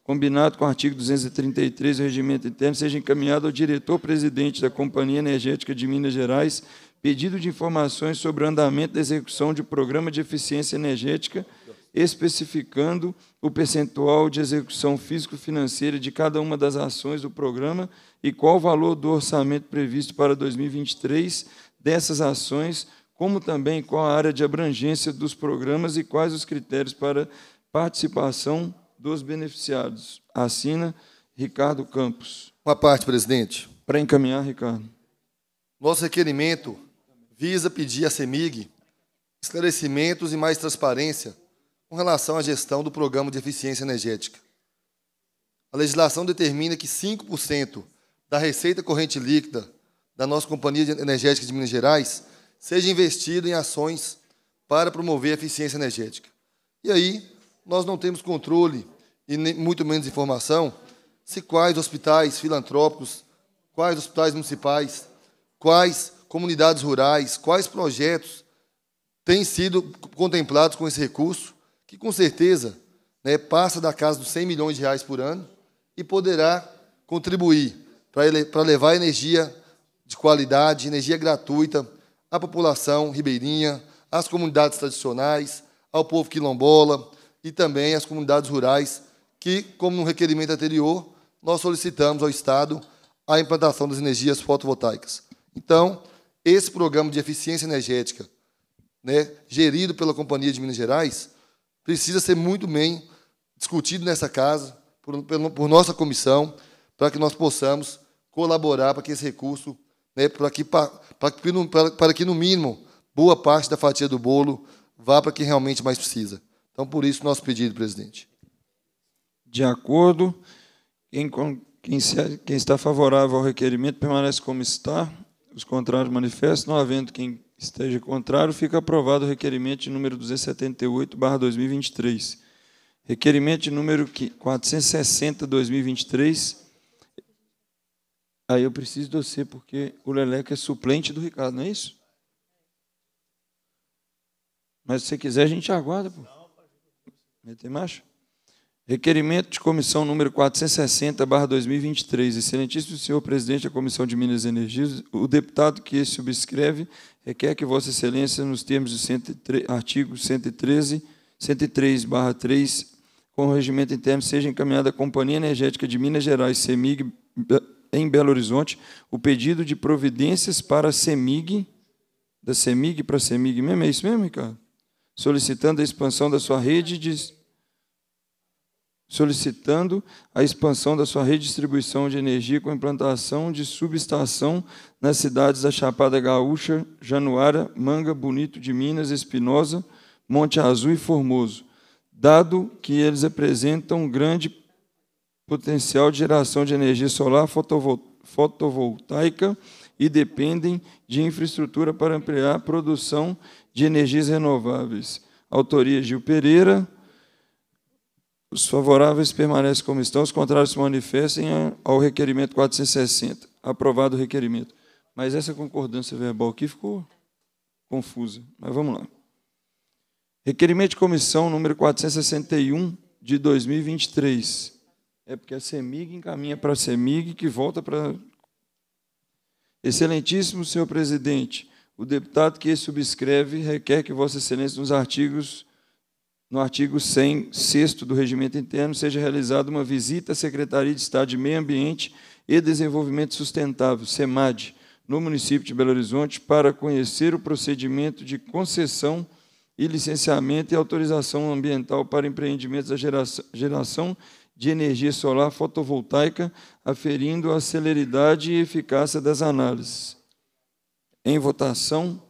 combinado com o artigo 233 do Regimento Interno, seja encaminhado ao diretor-presidente da Companhia Energética de Minas Gerais pedido de informações sobre o andamento da execução de programa de eficiência energética, especificando o percentual de execução físico-financeira de cada uma das ações do programa e qual o valor do orçamento previsto para 2023 dessas ações, como também qual a área de abrangência dos programas e quais os critérios para participação dos beneficiados. Assina Ricardo Campos. Uma parte, presidente. Para encaminhar, Ricardo. Nosso requerimento visa pedir à CEMIG esclarecimentos e mais transparência com relação à gestão do programa de eficiência energética. A legislação determina que 5% da receita corrente líquida da nossa Companhia Energética de Minas Gerais seja investido em ações para promover a eficiência energética. E aí, nós não temos controle e nem, muito menos informação se quais hospitais filantrópicos, quais hospitais municipais, quais comunidades rurais, quais projetos têm sido contemplados com esse recurso, que com certeza né, passa da casa dos 100 milhões de reais por ano e poderá contribuir para levar energia de qualidade, energia gratuita à população ribeirinha, às comunidades tradicionais, ao povo quilombola, e também as comunidades rurais, que, como no requerimento anterior, nós solicitamos ao Estado a implantação das energias fotovoltaicas. Então, esse programa de eficiência energética, né, gerido pela Companhia de Minas Gerais, precisa ser muito bem discutido nessa casa, por, por nossa comissão, para que nós possamos colaborar para que esse recurso, né, para, que, para, para, para que, no mínimo, boa parte da fatia do bolo vá para quem realmente mais precisa. Então, por isso, nosso pedido, presidente. De acordo, quem, quem, se, quem está favorável ao requerimento permanece como está, os contrários manifestam, não havendo quem esteja contrário, fica aprovado o requerimento de número 278/2023. Requerimento de número 460/2023. Aí eu preciso de você porque o Leleco é suplente do Ricardo, não é isso? Mas se você quiser a gente aguarda, pô. Tem marcha. Requerimento de comissão número 460, barra 2023. Excelentíssimo senhor presidente da Comissão de Minas e Energias, o deputado que subscreve requer que Vossa Excelência, nos termos do artigo 113, 103, barra 3, com o regimento interno, seja encaminhada à Companhia Energética de Minas Gerais, CEMIG, em Belo Horizonte, o pedido de providências para a CEMIG, da CEMIG para a CEMIG mesmo, é isso mesmo, Ricardo? Solicitando a expansão da sua rede de solicitando a expansão da sua redistribuição de energia com a implantação de subestação nas cidades da Chapada Gaúcha, Januária, Manga, Bonito de Minas, Espinosa, Monte Azul e Formoso, dado que eles apresentam um grande potencial de geração de energia solar fotovoltaica e dependem de infraestrutura para ampliar a produção de energias renováveis. Autoria Gil Pereira, os favoráveis permanecem como estão, os contrários se manifestem ao requerimento 460. Aprovado o requerimento. Mas essa concordância verbal aqui ficou confusa. Mas vamos lá. Requerimento de comissão número 461 de 2023. É porque a CEMIG encaminha para a CEMIG que volta para. Excelentíssimo senhor presidente, o deputado que subscreve requer que Vossa Excelência, nos artigos no artigo 106 do Regimento Interno, seja realizada uma visita à Secretaria de Estado de Meio Ambiente e Desenvolvimento Sustentável, SEMAD, no município de Belo Horizonte, para conhecer o procedimento de concessão e licenciamento e autorização ambiental para empreendimentos da geração, geração de energia solar fotovoltaica, aferindo a celeridade e eficácia das análises. Em votação,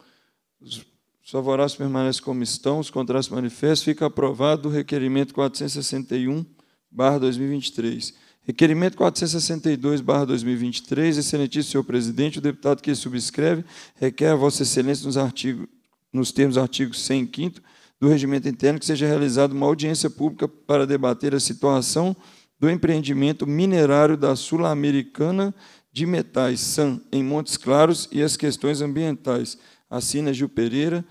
os os favoráveis permanecem como estão, os contratos manifestos, fica aprovado o requerimento 461, barra 2023. Requerimento 462, barra 2023, excelentíssimo senhor presidente, o deputado que subscreve requer a vossa excelência nos, nos termos do artigo 105 do regimento interno que seja realizada uma audiência pública para debater a situação do empreendimento minerário da Sul-Americana de Metais, SAM, em Montes Claros e as questões ambientais Assina Gil Pereira.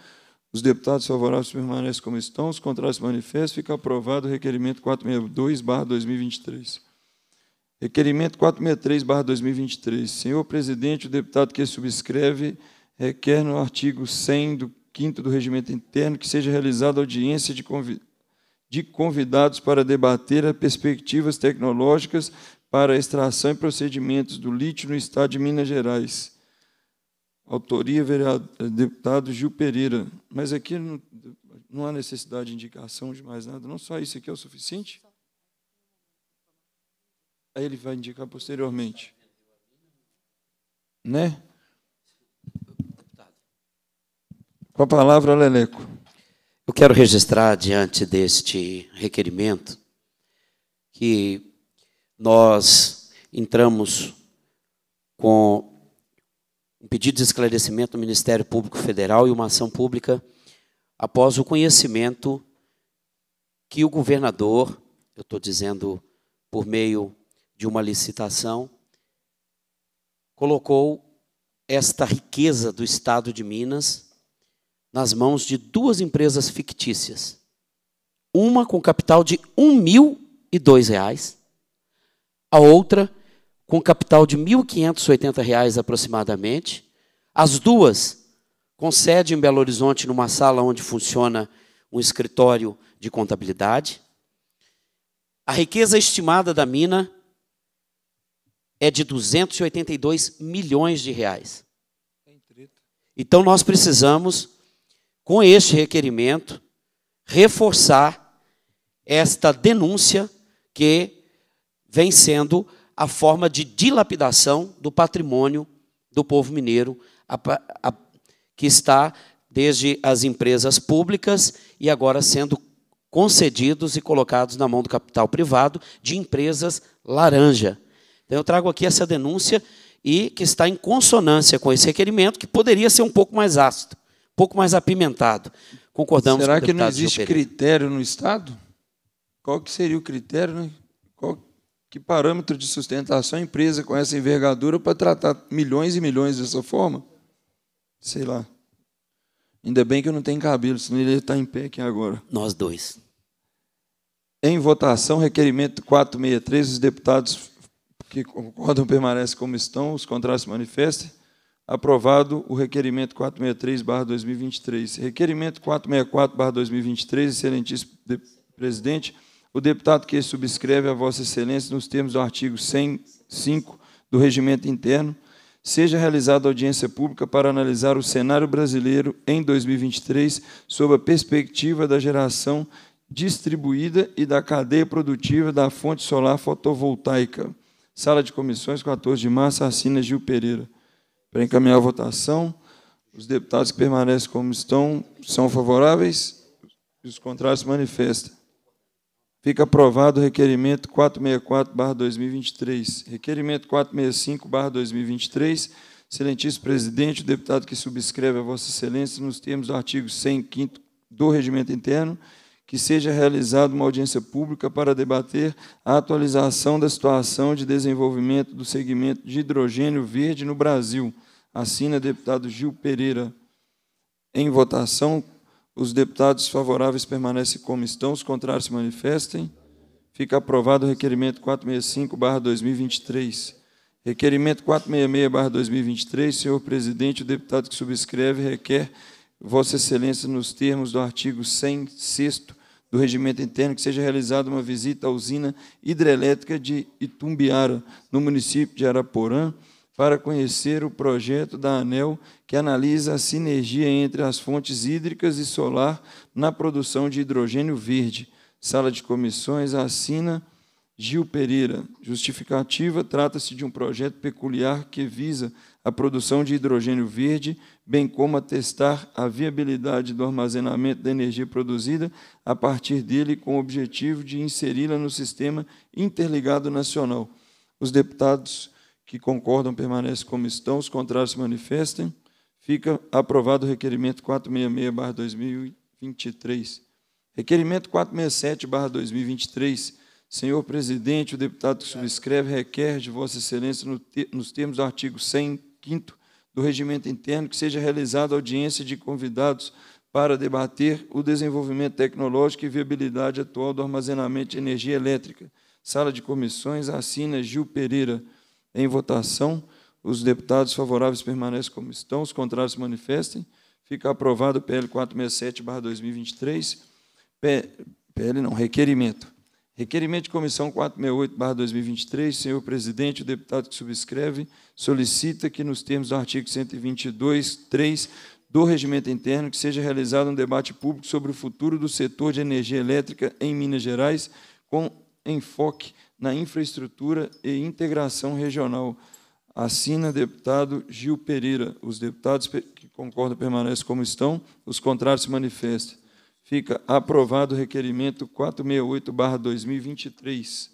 Os deputados favoráveis permanecem como estão. Os contrários manifestos. Fica aprovado o requerimento 462-2023. Requerimento 463-2023. Senhor presidente, o deputado que subscreve requer no artigo 100 do 5 do Regimento Interno que seja realizada audiência de, de convidados para debater as perspectivas tecnológicas para extração e procedimentos do lítio no Estado de Minas Gerais. Autoria, vereador, eh, deputado Gil Pereira. Mas aqui não, não há necessidade de indicação de mais nada, não só isso aqui é o suficiente? Aí ele vai indicar posteriormente. Né? Com a palavra, Leleco. Eu quero registrar diante deste requerimento que nós entramos com um pedido de esclarecimento do Ministério Público Federal e uma ação pública após o conhecimento que o governador, eu estou dizendo por meio de uma licitação, colocou esta riqueza do estado de Minas nas mãos de duas empresas fictícias. Uma com capital de R$ 1.002, a outra com capital de R$ 1.580 aproximadamente. As duas com sede em Belo Horizonte, numa sala onde funciona um escritório de contabilidade. A riqueza estimada da mina é de 282 milhões de reais. Então nós precisamos, com este requerimento, reforçar esta denúncia que vem sendo a forma de dilapidação do patrimônio do povo mineiro, a, a, que está desde as empresas públicas e agora sendo concedidos e colocados na mão do capital privado de empresas laranja. Então, eu trago aqui essa denúncia e que está em consonância com esse requerimento, que poderia ser um pouco mais ácido, um pouco mais apimentado. Concordamos Será com o que não existe critério no Estado? Qual que seria o critério? Né? Qual, que parâmetro de sustentação a empresa com essa envergadura para tratar milhões e milhões dessa forma? Sei lá. Ainda bem que eu não tenho cabelo, senão ele está em pé aqui agora. Nós dois. Em votação, requerimento 463, os deputados que concordam permanecem como estão, os contratos se manifestem. Aprovado o requerimento 463-2023. Requerimento 464-2023, excelentíssimo presidente o deputado que subscreve a Vossa Excelência nos termos do artigo 105 do Regimento Interno, seja realizada audiência pública para analisar o cenário brasileiro em 2023 sob a perspectiva da geração distribuída e da cadeia produtiva da fonte solar fotovoltaica. Sala de comissões, 14 de março, assina Gil Pereira. Para encaminhar a votação, os deputados que permanecem como estão são favoráveis e os contrários se manifestam. Fica aprovado o requerimento 464/2023. Requerimento 465/2023. Excelentíssimo presidente, o deputado que subscreve a Vossa Excelência nos termos do artigo 105 do Regimento Interno, que seja realizada uma audiência pública para debater a atualização da situação de desenvolvimento do segmento de hidrogênio verde no Brasil. Assina deputado Gil Pereira. Em votação, os deputados favoráveis permanecem como estão, os contrários se manifestem. Fica aprovado o requerimento 465/2023. Requerimento 466/2023, senhor presidente, o deputado que subscreve requer Vossa Excelência nos termos do artigo 106 do regimento interno que seja realizada uma visita à usina hidrelétrica de Itumbiara, no município de Araporã, para conhecer o projeto da ANEL que analisa a sinergia entre as fontes hídricas e solar na produção de hidrogênio verde. Sala de comissões assina Gil Pereira. Justificativa: trata-se de um projeto peculiar que visa a produção de hidrogênio verde, bem como a testar a viabilidade do armazenamento da energia produzida a partir dele, com o objetivo de inseri-la no sistema interligado nacional. Os deputados que concordam permanecem como estão, os contrários se manifestem. Fica aprovado o requerimento 466/2023. Requerimento 467/2023. Senhor presidente, o deputado que subscreve requer de Vossa Excelência, nos termos do artigo 105 do regimento interno, que seja realizada audiência de convidados para debater o desenvolvimento tecnológico e viabilidade atual do armazenamento de energia elétrica. Sala de comissões, assina Gil Pereira em votação. Os deputados favoráveis permanecem como estão, os contrários se manifestem. Fica aprovado o PL 467/2023. PL não, requerimento. Requerimento de comissão 468/2023, senhor presidente, o deputado que subscreve solicita que nos termos do artigo 122.3 do regimento interno que seja realizado um debate público sobre o futuro do setor de energia elétrica em Minas Gerais com enfoque na infraestrutura e integração regional. Assina deputado Gil Pereira. Os deputados que concordam permanecem como estão, os contrários se manifestam. Fica aprovado o requerimento 468-2023.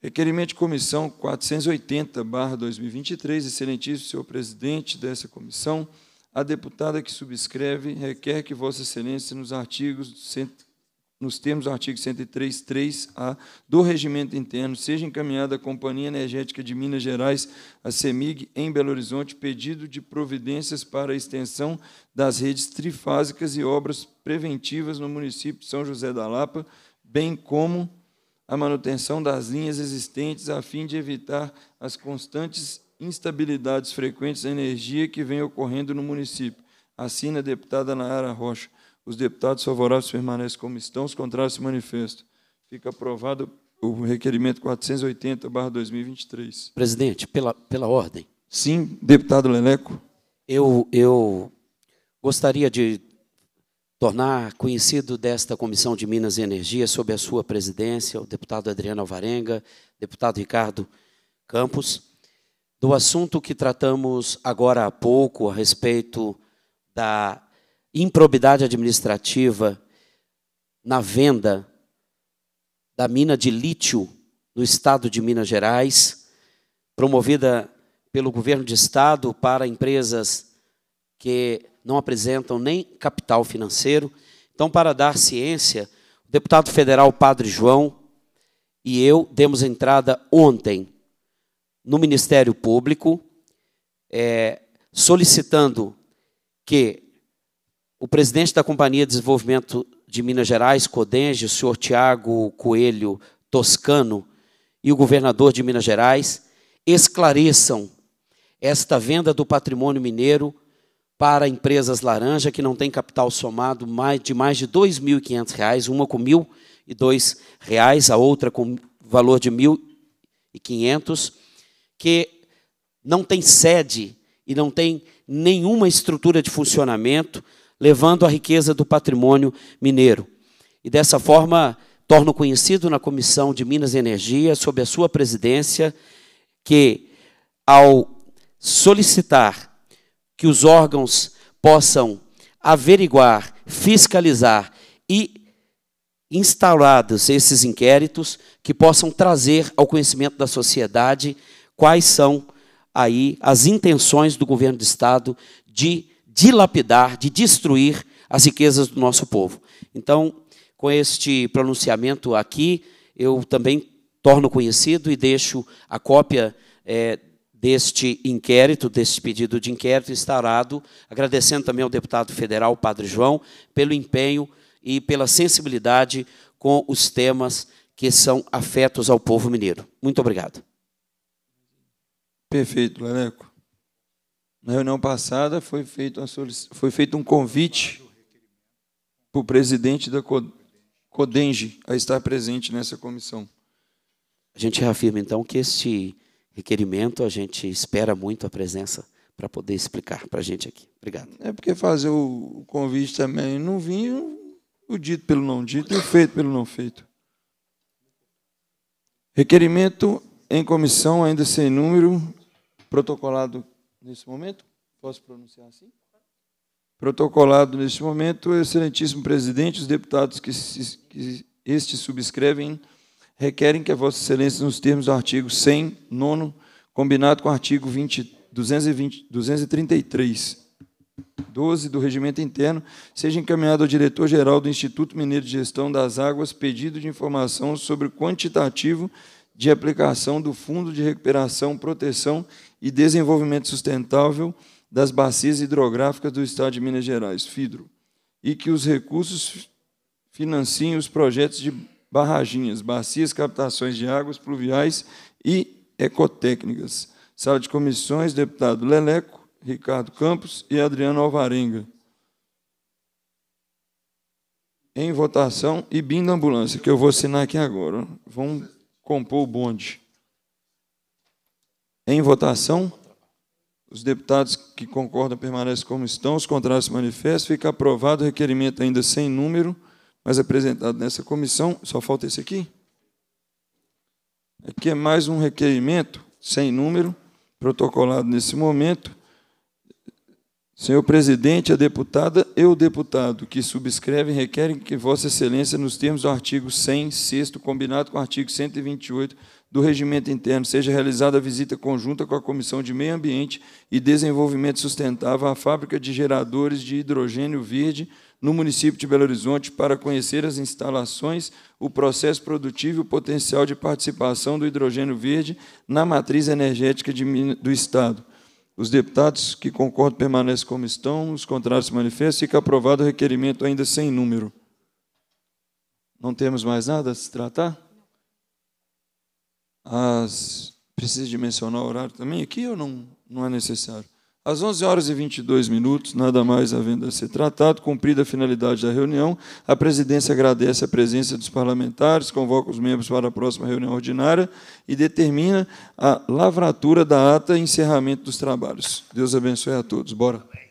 Requerimento de comissão 480-2023, excelentíssimo senhor presidente dessa comissão, a deputada que subscreve requer que Vossa Excelência, nos artigos 100 nos termos do artigo 1033 a do Regimento Interno, seja encaminhada à Companhia Energética de Minas Gerais, a CEMIG, em Belo Horizonte, pedido de providências para a extensão das redes trifásicas e obras preventivas no município de São José da Lapa, bem como a manutenção das linhas existentes a fim de evitar as constantes instabilidades frequentes da energia que vem ocorrendo no município. Assina a deputada Nayara Rocha. Os deputados favoráveis permanecem como estão, os contrários se manifestam. Fica aprovado o requerimento 480-2023. Presidente, pela, pela ordem. Sim, deputado Leleco. Eu, eu gostaria de tornar conhecido desta Comissão de Minas e Energia, sob a sua presidência, o deputado Adriano Alvarenga, deputado Ricardo Campos, do assunto que tratamos agora há pouco a respeito da improbidade administrativa na venda da mina de lítio no estado de Minas Gerais, promovida pelo governo de estado para empresas que não apresentam nem capital financeiro. Então, para dar ciência, o deputado federal Padre João e eu demos entrada ontem no Ministério Público, é, solicitando que o presidente da Companhia de Desenvolvimento de Minas Gerais, Codenge, o senhor Tiago Coelho Toscano, e o governador de Minas Gerais esclareçam esta venda do patrimônio mineiro para empresas laranja que não tem capital somado mais de mais de R$ 2.500, uma com R$ 1.002, a outra com valor de R$ 1.500, que não tem sede e não tem nenhuma estrutura de funcionamento, levando a riqueza do patrimônio mineiro. E dessa forma, torno conhecido na Comissão de Minas e Energia, sob a sua presidência, que ao solicitar que os órgãos possam averiguar, fiscalizar e instaurados esses inquéritos que possam trazer ao conhecimento da sociedade quais são aí as intenções do governo do estado de dilapidar, de destruir as riquezas do nosso povo. Então, com este pronunciamento aqui, eu também torno conhecido e deixo a cópia é, deste inquérito, deste pedido de inquérito instaurado, agradecendo também ao deputado federal, Padre João, pelo empenho e pela sensibilidade com os temas que são afetos ao povo mineiro. Muito obrigado. Perfeito, Leneco. Na reunião passada foi feito, solic... foi feito um convite para o presidente da CODENGE a estar presente nessa comissão. A gente reafirma, então, que este requerimento a gente espera muito a presença para poder explicar para a gente aqui. Obrigado. É porque fazer o convite também não vinha o dito pelo não dito e o feito pelo não feito. Requerimento em comissão, ainda sem número, protocolado nesse momento, posso pronunciar assim? Protocolado neste momento, excelentíssimo presidente, os deputados que, se, que este subscrevem requerem que a Vossa Excelência, nos termos do artigo 100, nono, combinado com o artigo 20, 220, 233, 12 do Regimento Interno, seja encaminhado ao diretor-geral do Instituto Mineiro de Gestão das Águas pedido de informação sobre o quantitativo de aplicação do Fundo de Recuperação, Proteção e Desenvolvimento Sustentável das Bacias Hidrográficas do Estado de Minas Gerais, FIDRO, e que os recursos financiem os projetos de barraginhas, bacias, captações de águas pluviais e ecotécnicas. Sala de comissões, deputado Leleco, Ricardo Campos e Adriano Alvarenga. Em votação e BIM da ambulância, que eu vou assinar aqui agora. Vamos compor o bonde. Em votação, os deputados que concordam permanecem como estão, os contrários se manifestam, fica aprovado o requerimento ainda sem número, mas apresentado nessa comissão. Só falta esse aqui? Aqui é mais um requerimento sem número, protocolado nesse momento, Senhor presidente, a deputada e o deputado que subscrevem requerem que Vossa Excelência, nos termos do artigo 100, 6, combinado com o artigo 128 do Regimento Interno, seja realizada a visita conjunta com a Comissão de Meio Ambiente e Desenvolvimento Sustentável à fábrica de geradores de hidrogênio verde no município de Belo Horizonte para conhecer as instalações, o processo produtivo e o potencial de participação do hidrogênio verde na matriz energética de, do Estado os deputados que concordam permanecem como estão, os contrários se manifestam, fica aprovado o requerimento ainda sem número. Não temos mais nada a se tratar? As... Ah, precisa de mencionar o horário também aqui ou não, não é necessário? Às 11 horas e 22 minutos, nada mais havendo a ser tratado, cumprida a finalidade da reunião, a presidência agradece a presença dos parlamentares, convoca os membros para a próxima reunião ordinária e determina a lavratura da ata e encerramento dos trabalhos. Deus abençoe a todos. Bora.